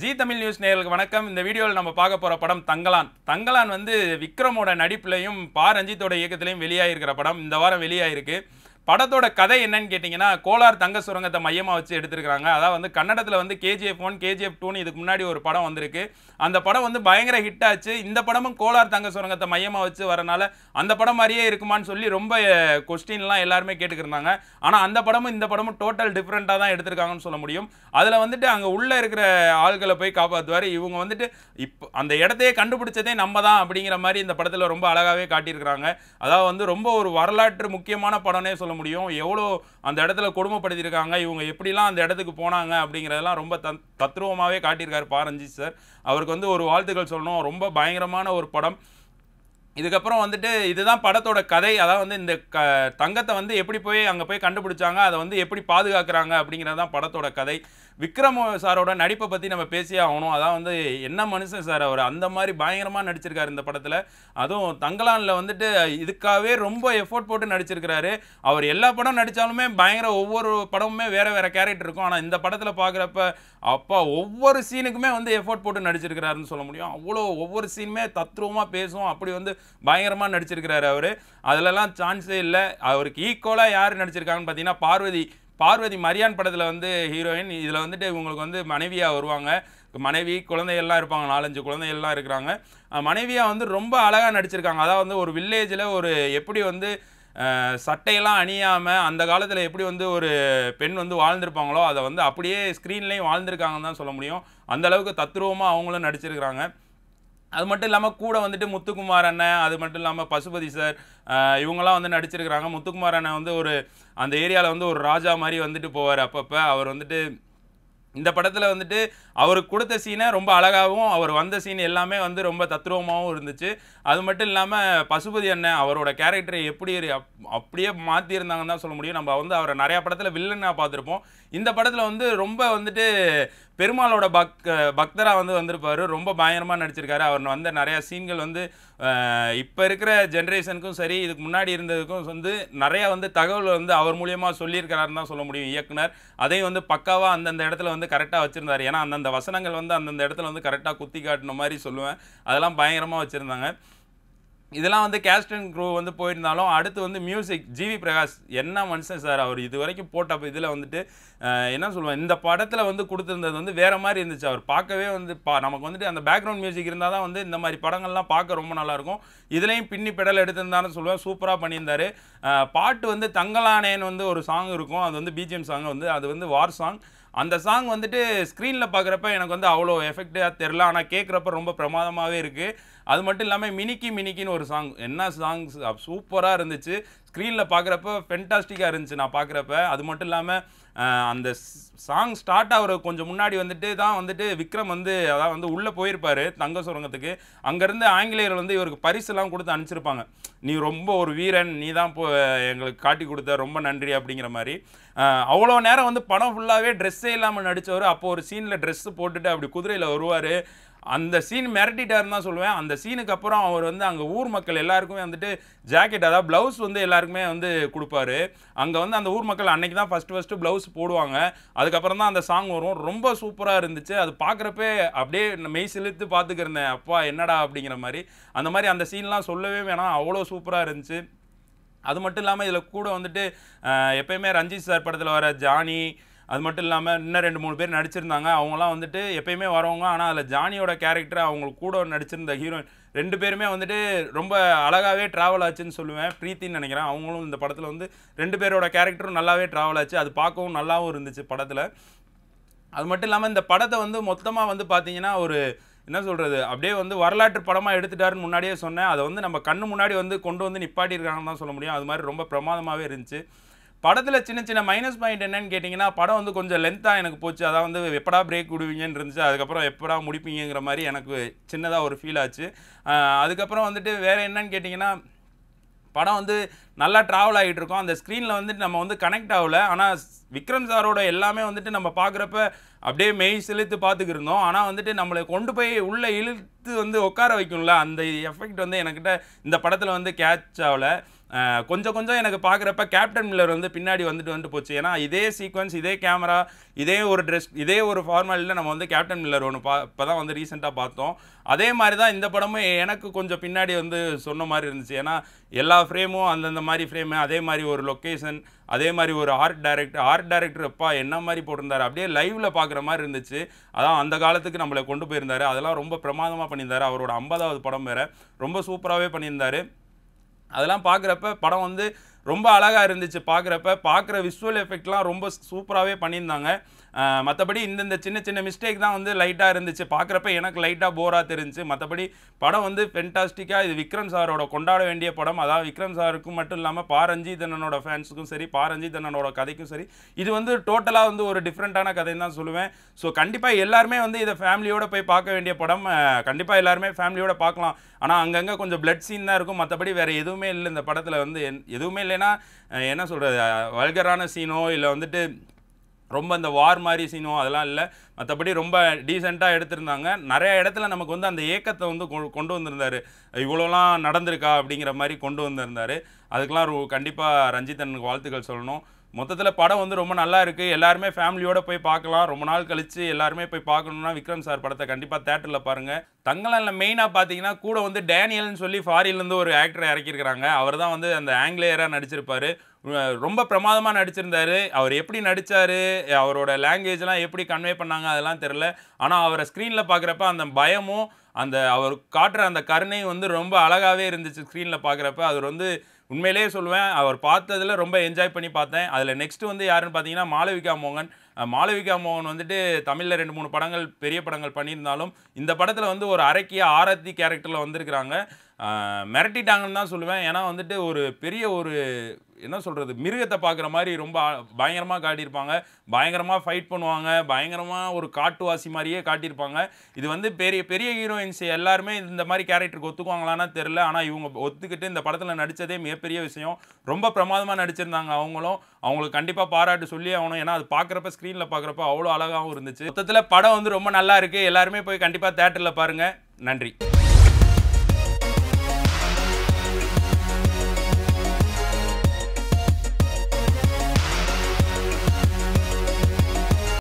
G Tamil news நேர்களுக்கு வணக்கம் இந்த வீடியோவில் நம்ம பார்க்க போகிற படம் தங்கலான் தங்கலான் வந்து விக்ரமோட நடிப்புலையும் பா ரஞ்சித்தோட இயக்கத்திலையும் வெளியாகிருக்கிற படம் இந்த வாரம் வெளியாகிருக்கு படத்தோட கதை என்னன்னு கேட்டிங்கன்னா கோலார் தங்க சுரங்கத்தை மையமாக வச்சு எடுத்திருக்கிறாங்க அதாவது வந்து கன்னடத்தில் வந்து கேஜிஎஃப் ஒன் கேஜிஎஃப் டூன்னு இதுக்கு முன்னாடி ஒரு படம் வந்திருக்கு அந்த படம் வந்து பயங்கர ஹிட் ஆச்சு இந்த படமும் கோலார் தங்க சுரங்கத்தை மையமாக வச்சு வரனால அந்த படம் மாதிரியே இருக்குமான்னு சொல்லி ரொம்ப கொஸ்டின்லாம் எல்லாருமே கேட்டுக்கிருந்தாங்க ஆனால் அந்த படமும் இந்த படமும் டோட்டல் டிஃப்ரெண்ட்டாக தான் எடுத்திருக்காங்கன்னு சொல்ல முடியும் அதில் வந்துட்டு அங்கே உள்ளே இருக்கிற ஆள்களை போய் காப்பாற்றுவார் இவங்க வந்துட்டு இப்போ அந்த இடத்தையே கண்டுபிடிச்சதே நம்ம தான் அப்படிங்கிற மாதிரி இந்த படத்தில் ரொம்ப அழகாகவே காட்டியிருக்கிறாங்க அதாவது வந்து ரொம்ப ஒரு வரலாற்று முக்கியமான படம்னே சொல்ல சொல்ல முடியும் எவ்வளோ அந்த இடத்துல கொடுமைப்படுத்தியிருக்காங்க இவங்க எப்படிலாம் அந்த இடத்துக்கு போனாங்க அப்படிங்கிறதெல்லாம் ரொம்ப தத் தத்ரூபமாகவே காட்டியிருக்காரு பாரஞ்சி சார் அவருக்கு வந்து ஒரு வாழ்த்துக்கள் சொல்லணும் ரொம்ப பயங்கரமான ஒரு படம் இதுக்கப்புறம் வந்துட்டு இதுதான் படத்தோட கதை அதாவது வந்து இந்த க தங்கத்தை வந்து எப்படி போய் அங்கே போய் கண்டுபிடிச்சாங்க அதை வந்து எப்படி பாதுகாக்கிறாங்க அப்படிங்கிறது தான் படத்தோட கதை விக்ரம் சாரோட நடிப்பை பற்றி நம்ம பேசியே ஆகணும் அதான் வந்து என்ன மனுஷன் சார் அவர் அந்த மாதிரி பயங்கரமாக நடிச்சிருக்காரு இந்த படத்தில் அதுவும் தங்கலானில் வந்துட்டு இதுக்காகவே ரொம்ப எஃபோர்ட் போட்டு நடிச்சிருக்கிறாரு அவர் எல்லா படம் நடித்தாலுமே பயங்கர ஒவ்வொரு படமுமே வேறு வேறு கேரக்டர் இருக்கும் ஆனால் இந்த படத்தில் பார்க்குறப்ப அப்பா ஒவ்வொரு சீனுக்குமே வந்து எஃபோர்ட் போட்டு நடிச்சிருக்கிறாருன்னு சொல்ல முடியும் அவ்வளோ ஒவ்வொரு சீனுமே தத்ரூபமாக பேசும் அப்படி வந்து பயங்கரமாக நடிச்சிருக்கிறாரு அவர் அதிலலாம் சான்ஸே இல்லை அவருக்கு ஈக்குவலாக யார் நடிச்சிருக்காங்கன்னு பார்த்தீங்கன்னா பார்வதி பார்வதி மரியான் படத்தில் வந்து ஹீரோயின் இதில் வந்துட்டு இவங்களுக்கு வந்து மனைவியாக வருவாங்க மனைவி குழந்தையெல்லாம் இருப்பாங்க நாலஞ்சு குழந்தையெல்லாம் இருக்கிறாங்க மனைவியாக வந்து ரொம்ப அழகாக நடிச்சிருக்காங்க அதாவது வந்து ஒரு வில்லேஜில் ஒரு எப்படி வந்து சட்டையெல்லாம் அணியாமல் அந்த காலத்தில் எப்படி வந்து ஒரு பெண் வந்து வாழ்ந்திருப்பாங்களோ அதை வந்து அப்படியே ஸ்க்ரீன்லேயும் வாழ்ந்திருக்காங்கன்னு தான் சொல்ல முடியும் அந்தளவுக்கு தத்ரூபமாக அவங்களும் நடிச்சிருக்கிறாங்க அது மட்டும் இல்லாமல் கூட வந்துட்டு முத்துக்குமார் அண்ணன் அது மட்டும் இல்லாமல் பசுபதி சார் இவங்கெல்லாம் வந்து நடிச்சிருக்கிறாங்க முத்துக்குமார் அண்ணன் வந்து ஒரு அந்த ஏரியாவில் வந்து ஒரு ராஜா மாதிரி வந்துட்டு போவார் அப்பப்போ அவர் வந்துட்டு இந்த படத்தில் வந்துட்டு அவருக்கு கொடுத்த சீனை ரொம்ப அழகாகவும் அவர் வந்த சீன் எல்லாமே வந்து ரொம்ப தத்ரூபமாகவும் இருந்துச்சு அது மட்டும் இல்லாமல் பசுபதி அண்ணன் அவரோட கேரக்டரை எப்படி அப்படியே மாற்றியிருந்தாங்கன்னு தான் சொல்ல முடியும் நம்ம வந்து அவரை நிறையா படத்தில் வில்லன்னாக பார்த்துருப்போம் இந்த படத்தில் வந்து ரொம்ப வந்துட்டு பெருமாளோட பக் பக்தராக வந்து வந்திருப்பார் ரொம்ப பயங்கரமாக நடிச்சிருக்காரு அவர் வந்த நிறையா சீன்கள் வந்து இப்போ இருக்கிற ஜென்ரேஷனுக்கும் சரி இதுக்கு முன்னாடி இருந்ததுக்கும் வந்து நிறையா வந்து தகவல் வந்து அவர் மூலியமாக சொல்லியிருக்கிறாருன்னு தான் சொல்ல முடியும் இயக்குனர் அதையும் வந்து பக்காவாக அந்தந்த இடத்துல வந்து கரெக்டாக வச்சுருந்தார் ஏன்னா அந்தந்த வசனங்கள் வந்து அந்தந்த இடத்துல வந்து கரெக்டாக குத்தி காட்டின மாதிரி சொல்லுவேன் அதெல்லாம் பயங்கரமாக வச்சுருந்தாங்க இதெல்லாம் வந்து கேஸ்ட் அண்ட் க்ரூ வந்து போயிருந்தாலும் அடுத்து வந்து மியூசிக் ஜிவி பிரகாஷ் என்ன மனுஷன் சார் அவர் இது வரைக்கும் போட்ட இதில் வந்துட்டு என்ன சொல்லுவேன் இந்த படத்தில் வந்து கொடுத்துருந்தது வந்து வேறு மாதிரி இருந்துச்சு அவர் பார்க்கவே வந்து பா நமக்கு வந்துட்டு அந்த பேக்ரவுண்ட் மியூசிக் இருந்தால் தான் வந்து இந்த மாதிரி படங்கள்லாம் பார்க்க ரொம்ப நல்லாயிருக்கும் இதுலேயும் பின்னி பெடல் எடுத்திருந்தாருன்னு சொல்லுவேன் சூப்பராக பண்ணியிருந்தார் பாட்டு வந்து தங்கலானேன்னு வந்து ஒரு சாங் இருக்கும் அது வந்து பிஜிஎம் சாங் வந்து அது வந்து வார் சாங் அந்த சாங் வந்துட்டு ஸ்க்ரீனில் பார்க்குறப்ப எனக்கு வந்து அவ்வளோ எஃபெக்டாக தெரில ஆனால் கேட்குறப்ப ரொம்ப பிரமாதமாகவே இருக்குது அது மட்டும் இல்லாமல் மினிக்கி மினிக்கின்னு ஒரு சாங் என்ன சாங்ஸ் சூப்பராக இருந்துச்சு ஸ்க்ரீனில் பார்க்குறப்ப ஃபென்டாஸ்டிக்காக இருந்துச்சு நான் பார்க்குறப்ப அது மட்டும் இல்லாமல் அந்த சாங் ஸ்டார்ட் ஆகிற கொஞ்சம் முன்னாடி வந்துட்டு தான் வந்துட்டு விக்ரம் வந்து அதாவது வந்து உள்ளே போயிருப்பார் தங்க சுரங்கத்துக்கு அங்கேருந்து ஆங்கிலேயர் வந்து இவருக்கு பரிசுலாம் கொடுத்து அனுப்பிச்சிருப்பாங்க நீ ரொம்ப ஒரு வீரன் நீ தான் போ எங்களுக்கு காட்டி கொடுத்த ரொம்ப நன்றி அப்படிங்கிற மாதிரி அவ்வளோ நேரம் வந்து படம் ஃபுல்லாகவே ட்ரெஸ்ஸே இல்லாமல் நடித்தவர் அப்போது ஒரு சீனில் ட்ரெஸ்ஸு போட்டுட்டு அப்படி குதிரையில் வருவார் அந்த சீன் மிரட்டிட்டாருன்னு தான் சொல்லுவேன் அந்த சீனுக்கு அப்புறம் அவர் வந்து அங்கே ஊர் மக்கள் எல்லாருக்குமே வந்துட்டு ஜாக்கெட் அதாவது ப்ளவுஸ் வந்து எல்லாருக்குமே வந்து கொடுப்பாரு அங்கே வந்து அந்த ஊர் மக்கள் அன்னைக்கு தான் ஃபஸ்ட்டு ஃபஸ்ட்டு ப்ளவுஸ் போடுவாங்க அதுக்கப்புறம் தான் அந்த சாங் வரும் ரொம்ப சூப்பராக இருந்துச்சு அது பார்க்குறப்பே அப்படியே மெய் செலுத்து பார்த்துக்கிருந்தேன் அப்பா என்னடா அப்படிங்கிற மாதிரி அந்த மாதிரி அந்த சீன்லாம் சொல்லவே வேணாம் அவ்வளோ சூப்பராக இருந்துச்சு அது மட்டும் இல்லாமல் இதில் கூட வந்துட்டு எப்பயுமே ரஞ்சித் சார் படத்தில் வர ஜானி அது மட்டும் இல்லாமல் இன்னும் ரெண்டு மூணு பேர் நடிச்சிருந்தாங்க அவங்களாம் வந்துட்டு எப்பயுமே வரவங்க ஆனால் அதில் ஜானியோட கேரக்டர் அவங்களுக்கு கூட நடிச்சிருந்த ஹீரோயின் ரெண்டு பேருமே வந்துட்டு ரொம்ப அழகாகவே ட்ராவல் ஆச்சுன்னு சொல்லுவேன் ப்ரீத்தின்னு நினைக்கிறேன் அவங்களும் இந்த படத்தில் வந்து ரெண்டு பேரோட கேரக்டரும் நல்லாவே ட்ராவல் ஆச்சு அது பார்க்கவும் நல்லாவும் இருந்துச்சு படத்தில் அது மட்டும் இல்லாமல் இந்த படத்தை வந்து மொத்தமாக வந்து பார்த்தீங்கன்னா ஒரு என்ன சொல்கிறது அப்படியே வந்து வரலாற்று படமாக எடுத்துட்டாருன்னு முன்னாடியே சொன்னேன் அதை வந்து நம்ம கண்ணு முன்னாடி வந்து கொண்டு வந்து நிப்பாட்டியிருக்காங்கன்னு தான் சொல்ல முடியும் அது மாதிரி ரொம்ப பிரமாதமாகவே இருந்துச்சு படத்தில் சின்ன சின்ன மைனஸ் பாயிண்ட் என்னன்னு கேட்டிங்கன்னா படம் வந்து கொஞ்சம் லென்த்தாக எனக்கு போச்சு அதான் வந்து எப்படா பிரேக் விடுவீங்கன்னு இருந்துச்சு அதுக்கப்புறம் எப்படா முடிப்பீங்கிற மாதிரி எனக்கு சின்னதாக ஒரு ஃபீல் ஆச்சு அதுக்கப்புறம் வந்துட்டு வேறு என்னன்னு கேட்டிங்கன்னா படம் வந்து நல்லா ட்ராவல் ஆகிட்டு இருக்கோம் அந்த ஸ்க்ரீனில் வந்துட்டு நம்ம வந்து கனெக்ட் ஆகலை ஆனால் விக்ரம் சாரோட எல்லாமே வந்துட்டு நம்ம பார்க்குறப்ப அப்படியே மெய் செலுத்து பார்த்துக்கிருந்தோம் ஆனால் வந்துட்டு நம்மளை கொண்டு போய் உள்ளே இழுத்து வந்து உட்கார வைக்கும்ல அந்த எஃபெக்ட் வந்து எனக்கிட்ட இந்த படத்தில் வந்து கேட்ச் ஆகலை கொஞ்சம் கொஞ்சம் எனக்கு பார்க்குறப்ப கேப்டன் மில்லர் வந்து பின்னாடி வந்துட்டு வந்துட்டு போச்சு ஏன்னா இதே சீக்வன்ஸ் இதே கேமரா இதே ஒரு ட்ரெஸ் இதே ஒரு ஃபார்மாலியில் நம்ம வந்து கேப்டன் மில்லர் ஒன்று பா இப்போ தான் வந்து ரீசெண்டாக பார்த்தோம் அதே மாதிரி தான் இந்த படமும் எனக்கு கொஞ்சம் பின்னாடி வந்து சொன்ன மாதிரி இருந்துச்சு ஏன்னா எல்லா ஃப்ரேமும் அந்தந்த மாதிரி ஃப்ரேமு அதே மாதிரி ஒரு லொக்கேஷன் அதே மாதிரி ஒரு ஆர்ட் டைரக்டர் ஆர்ட் டைரக்டர் அப்பா என்ன மாதிரி போட்டிருந்தார் அப்படியே லைவில் பார்க்குற மாதிரி இருந்துச்சு அதான் அந்த காலத்துக்கு நம்மளை கொண்டு போயிருந்தார் அதெல்லாம் ரொம்ப பிரமாதமாக பண்ணியிருந்தார் அவரோட ஐம்பதாவது படம் வேறு ரொம்ப சூப்பராகவே பண்ணியிருந்தார் அதெல்லாம் பார்க்குறப்ப படம் வந்து ரொம்ப அழகாக இருந்துச்சு பார்க்குறப்ப பார்க்குற விஷுவல் எஃபெக்ட்லாம் ரொம்ப சூப்பராகவே பண்ணியிருந்தாங்க மற்றபடி இந்தந்த சின்ன சின்ன மிஸ்டேக் தான் வந்து லைட்டாக இருந்துச்சு பார்க்குறப்ப எனக்கு லைட்டாக போராக தெரிஞ்சு மற்றபடி படம் வந்து ஃபென்டாஸ்டிக்காக இது விக்ரம் சாரோட கொண்டாட வேண்டிய படம் அதாவது விக்ரம் சாருக்கும் மட்டும் இல்லாமல் பா ரஞ்சிதனனோட ஃபேன்ஸுக்கும் சரி பா ரஞ்சிதனனோட கதைக்கும் சரி இது வந்து டோட்டலாக வந்து ஒரு டிஃப்ரெண்ட்டான கதைன்னு தான் சொல்லுவேன் ஸோ கண்டிப்பாக எல்லாருமே வந்து இதை ஃபேமிலியோடு போய் பார்க்க வேண்டிய படம் கண்டிப்பாக எல்லாருமே ஃபேமிலியோட பார்க்கலாம் ஆனால் அங்கங்கே கொஞ்சம் பிளட் சீன் தான் இருக்கும் மற்றபடி வேறு எதுவுமே இல்லை இந்த படத்தில் வந்து எதுவுமே இல்லைன்னா என்ன சொல்கிறது வல்கரான சீனோ இல்லை வந்துட்டு ரொம்ப அந்த வார் மாதிரி சீனோ அதெல்லாம் இல்லை மற்றபடி ரொம்ப டீசெண்டாக எடுத்திருந்தாங்க நிறைய இடத்துல நமக்கு வந்து அந்த ஏக்கத்தை வந்து கொண்டு வந்திருந்தார் இவ்வளோலாம் நடந்திருக்கா அப்படிங்கிற மாதிரி கொண்டு வந்திருந்தார் அதுக்கெலாம் கண்டிப்பாக ரஞ்சித்தனுக்கு வாழ்த்துக்கள் சொல்லணும் மொத்தத்தில் படம் வந்து ரொம்ப நல்லா இருக்குது எல்லாருமே ஃபேமிலியோடு போய் பார்க்கலாம் ரொம்ப நாள் கழித்து எல்லாருமே போய் பார்க்கணுன்னா விக்ரம் சார் படத்தை கண்டிப்பாக தேட்டரில் பாருங்கள் தங்கலானில் மெயினாக பார்த்தீங்கன்னா கூட வந்து டேனியல்னு சொல்லி ஃபாரின்லேருந்து ஒரு ஆக்டரை இறக்கியிருக்கிறாங்க அவர் தான் வந்து அந்த ஆங்கிலேயராக நடிச்சிருப்பார் ரொம்ப பிரமாதமாக நடிச்சிருந்தார் அவர் எப்படி நடித்தார் அவரோட லாங்குவேஜ்லாம் எப்படி கன்வே பண்ணாங்க அதெல்லாம் தெரில ஆனால் அவரை ஸ்க்ரீனில் பார்க்குறப்ப அந்த பயமும் அந்த அவர் காட்டுற அந்த கருணையும் வந்து ரொம்ப அழகாகவே இருந்துச்சு ஸ்க்ரீனில் பார்க்குறப்ப அவர் வந்து உண்மையிலேயே சொல்லுவேன் அவர் பார்த்ததில் ரொம்ப என்ஜாய் பண்ணி பார்த்தேன் அதில் நெக்ஸ்ட்டு வந்து யாருன்னு பார்த்தீங்கன்னா மாளவிகா மோகன் மாளவிகா மோகன் வந்துட்டு தமிழில் ரெண்டு மூணு படங்கள் பெரிய படங்கள் பண்ணியிருந்தாலும் இந்த படத்தில் வந்து ஒரு அரக்கிய ஆரத்தி கேரக்டரில் வந்திருக்கிறாங்க மிரட்டிட்டாங்கன்னு தான் சொல்லுவேன் ஏன்னா வந்துட்டு ஒரு பெரிய ஒரு என்ன சொல்கிறது மிருகத்தை பார்க்குற மாதிரி ரொம்ப பயங்கரமாக காட்டியிருப்பாங்க பயங்கரமாக ஃபைட் பண்ணுவாங்க பயங்கரமாக ஒரு காட்டுவாசி மாதிரியே காட்டியிருப்பாங்க இது வந்து பெரிய பெரிய ஹீரோயின்ஸ் எல்லாருமே இந்த மாதிரி கேரக்டருக்கு ஒத்துக்குவாங்களான்னு தெரில ஆனால் இவங்க ஒத்துக்கிட்டு இந்த படத்தில் நடித்ததே மிகப்பெரிய விஷயம் ரொம்ப பிரமாதமாக நடிச்சிருந்தாங்க அவங்களும் அவங்களுக்கு கண்டிப்பாக பாராட்டு சொல்லி ஆகணும் ஏன்னா அது பார்க்குறப்ப ஸ்க்ரீனில் பார்க்குறப்ப அவ்வளோ அழகாகவும் இருந்துச்சு மொத்தத்தில் படம் வந்து ரொம்ப நல்லா இருக்குது எல்லாருமே போய் கண்டிப்பாக தேட்டரில் பாருங்கள் நன்றி